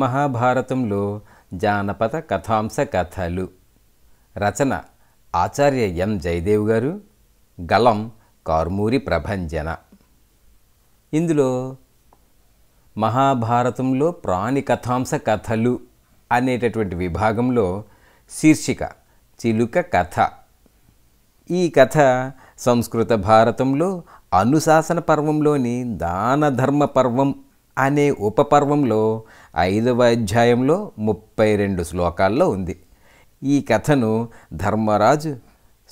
మహాభారతంలో జానపద కథాంశ కథలు రచన ఆచార్య ఎం జయదేవ్ గారు గలం కార్మూరి ప్రభంజన ఇందులో మహాభారతంలో ప్రాణి కథాంశ కథలు అనేటటువంటి విభాగంలో శీర్షిక చిలుక కథ ఈ కథ సంస్కృత భారతంలో అనుశాసన పర్వంలోని దాన ధర్మ పర్వం అనే ఉపపర్వంలో ఐదవ అధ్యాయంలో ముప్పై రెండు శ్లోకాల్లో ఉంది ఈ కథను ధర్మరాజు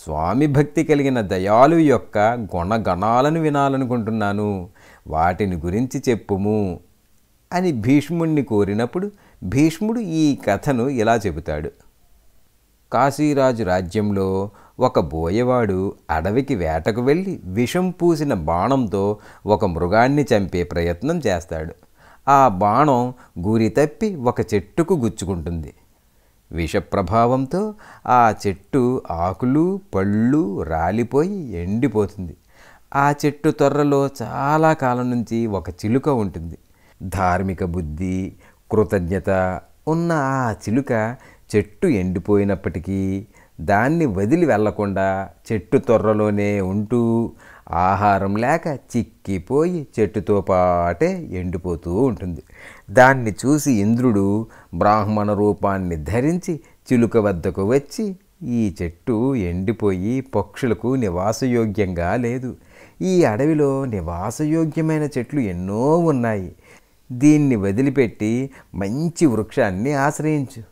స్వామి భక్తి కలిగిన దయాలు యొక్క గుణగణాలను వినాలనుకుంటున్నాను వాటిని గురించి చెప్పుము అని భీష్ముణ్ణి కోరినప్పుడు భీష్ముడు ఈ కథను ఇలా చెబుతాడు కాశీరాజు రాజ్యంలో ఒక బోయవాడు అడవికి వేటకు వెళ్ళి విషం పూసిన బాణంతో ఒక మృగాన్ని చంపే ప్రయత్నం చేస్తాడు ఆ బాణం గురి తప్పి ఒక చెట్టుకు గుచ్చుకుంటుంది విష ప్రభావంతో ఆ చెట్టు ఆకులు పళ్ళు రాలిపోయి ఎండిపోతుంది ఆ చెట్టు త్వరలో చాలా కాలం నుంచి ఒక చిలుక ఉంటుంది ధార్మిక బుద్ధి కృతజ్ఞత ఉన్న ఆ చిలుక చెట్టు ఎండిపోయినప్పటికీ దాన్ని వదిలి వెళ్లకుండా చెట్టు తొర్రలోనే ఉంటూ ఆహారం లేక చిక్కిపోయి చెట్టుతో పాటే ఎండిపోతూ ఉంటుంది దాన్ని చూసి ఇంద్రుడు బ్రాహ్మణ రూపాన్ని ధరించి చిలుక వద్దకు వచ్చి ఈ చెట్టు ఎండిపోయి పక్షులకు నివాసయోగ్యంగా లేదు ఈ అడవిలో నివాసయోగ్యమైన చెట్లు ఎన్నో ఉన్నాయి దీన్ని వదిలిపెట్టి మంచి వృక్షాన్ని ఆశ్రయించు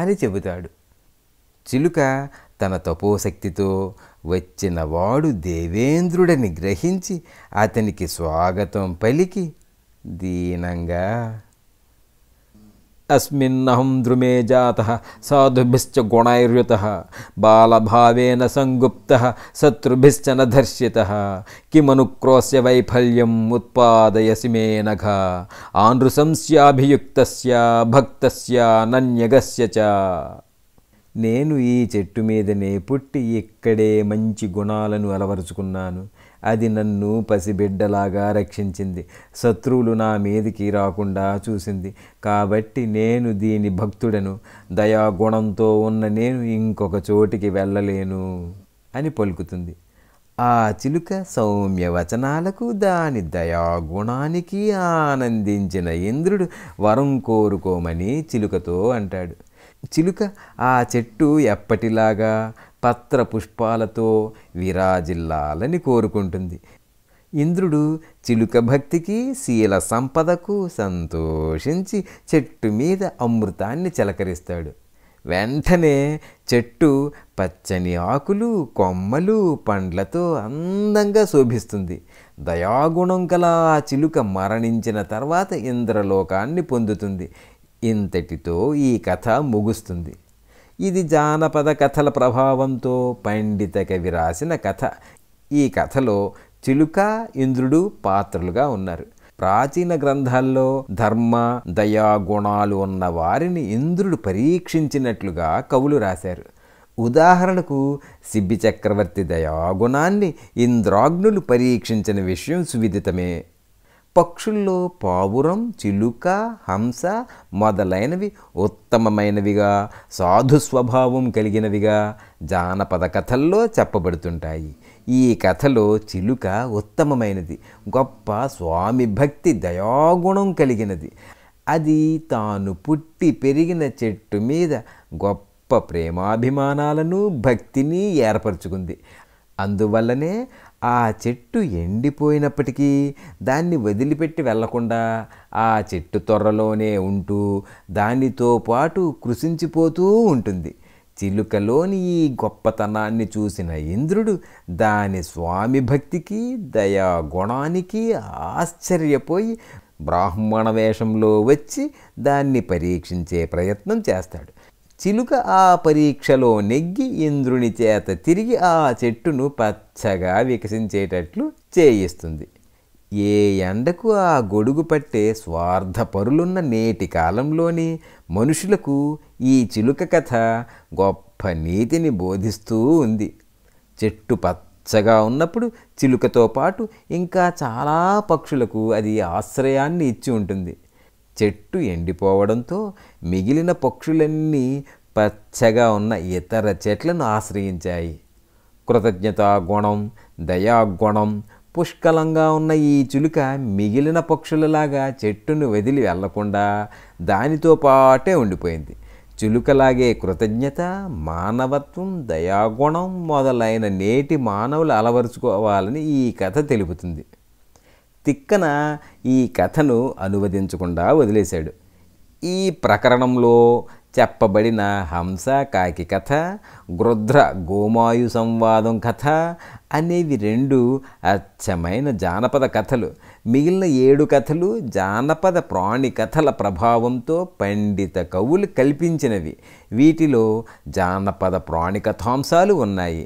అని చెబుతాడు చిలుక తన తపోశక్తితో వచ్చినవాడు దేవేంద్రుడని గ్రహించి అతనికి స్వాగతం పలికి దీనంగా అస్మిన్నహం ద్రుమే జాత సాధుభిశ్చ గుణైర్యుత బాలభావేన సంగుప్త శత్రుభిశ్చ నర్షిత కిమనుక్రోశ్య వైఫల్యం ఉత్పాదయసి మే నఘ ఆనృశంస్యాభియుక్త భక్త నన్యగస్య చ నేను ఈ చెట్టు మీదనే పుట్టి ఇక్కడే మంచి గుణాలను అలవరుచుకున్నాను అది నన్ను పసిబిడ్డలాగా రక్షించింది శత్రువులు నా మీదికి రాకుండా చూసింది కాబట్టి నేను దీని భక్తుడను దయాగుణంతో ఉన్న నేను ఇంకొక చోటికి వెళ్ళలేను అని పలుకుతుంది ఆ చిలుక సౌమ్య వచనాలకు దాని దయాగుణానికి ఆనందించిన ఇంద్రుడు వరం కోరుకోమని చిలుకతో అంటాడు చిలుక ఆ చెట్టు ఎప్పటిలాగా పత్ర పుష్పాలతో విరాజిల్లాలని కోరుకుంటుంది ఇంద్రుడు చిలుక భక్తికి శీల సంపదకు సంతోషించి చెట్టు మీద అమృతాన్ని చిలకరిస్తాడు వెంటనే చెట్టు పచ్చని ఆకులు కొమ్మలు పండ్లతో అందంగా శోభిస్తుంది దయాగుణం గల చిలుక మరణించిన తర్వాత ఇంద్రలోకాన్ని పొందుతుంది ఇంతటితో ఈ కథ ముగుస్తుంది ఇది జానపద కథల ప్రభావంతో పండిత కవి రాసిన కథ ఈ కథలో చిలుక ఇంద్రుడు పాత్రలుగా ఉన్నారు ప్రాచీన గ్రంథాల్లో ధర్మ దయా గుణాలు ఉన్న వారిని ఇంద్రుడు పరీక్షించినట్లుగా కవులు రాశారు ఉదాహరణకు సిబ్బి చక్రవర్తి దయాగుణాన్ని ఇంద్రాగ్నులు పరీక్షించిన విషయం సువిదితమే పక్షుల్లో పావురం చిలుక హంస మొదలైనవి ఉత్తమమైనవిగా సాధు స్వభావం కలిగినవిగా జానపద కథల్లో చెప్పబడుతుంటాయి ఈ కథలో చిలుక ఉత్తమమైనది గొప్ప స్వామి భక్తి దయాగుణం కలిగినది అది తాను పుట్టి పెరిగిన చెట్టు మీద గొప్ప ప్రేమాభిమానాలను భక్తిని ఏర్పరచుకుంది అందువల్లనే ఆ చెట్టు ఎండిపోయినప్పటికీ దాన్ని వదిలిపెట్టి వెళ్లకుండా ఆ చెట్టు త్వరలోనే ఉంటూ దానితో పాటు కృషించిపోతూ ఉంటుంది చిలుకలోని ఈ గొప్పతనాన్ని చూసిన ఇంద్రుడు దాని స్వామి భక్తికి దయాగుణానికి ఆశ్చర్యపోయి బ్రాహ్మణ వేషంలో వచ్చి దాన్ని పరీక్షించే ప్రయత్నం చేస్తాడు చిలుక ఆ పరీక్షలో నెగ్గి ఇంద్రుని చేత తిరిగి ఆ చెట్టును పచ్చగా వికసించేటట్లు చేయిస్తుంది ఏ ఎండకు ఆ గొడుగు పట్టే స్వార్థపరులున్న నేటి కాలంలోని మనుషులకు ఈ చిలుక కథ గొప్ప నీతిని బోధిస్తూ ఉంది చెట్టు పచ్చగా ఉన్నప్పుడు చిలుకతో పాటు ఇంకా చాలా పక్షులకు అది ఆశ్రయాన్ని ఇచ్చి ఉంటుంది చెట్టు ఎండిపోవడంతో మిగిలిన పక్షులన్నీ పచ్చగా ఉన్న ఇతర చెట్లను ఆశ్రయించాయి కృతజ్ఞతా గుణం దయాగుణం పుష్కలంగా ఉన్న ఈ చులుక మిగిలిన పక్షులలాగా చెట్టును వదిలి వెళ్లకుండా దానితో పాటే ఉండిపోయింది చులుకలాగే కృతజ్ఞత మానవత్వం దయాగుణం మొదలైన నేటి మానవులు అలవరుచుకోవాలని ఈ కథ తెలుపుతుంది తిక్కన ఈ కథను అనువదించకుండా వదిలేశాడు ఈ ప్రకరణంలో చెప్పబడిన హంస కాకి కథ గృధ్ర గోమాయు సంవాదం కథ అనేవి రెండు అచ్చమైన జానపద కథలు మిగిలిన ఏడు కథలు జానపద ప్రాణి కథల ప్రభావంతో పండిత కవులు కల్పించినవి వీటిలో జానపద ప్రాణి కథాంశాలు ఉన్నాయి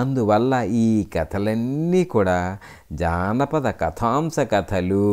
అందువల్ల ఈ కథలన్నీ కూడా జానపద కథాంశ కథలు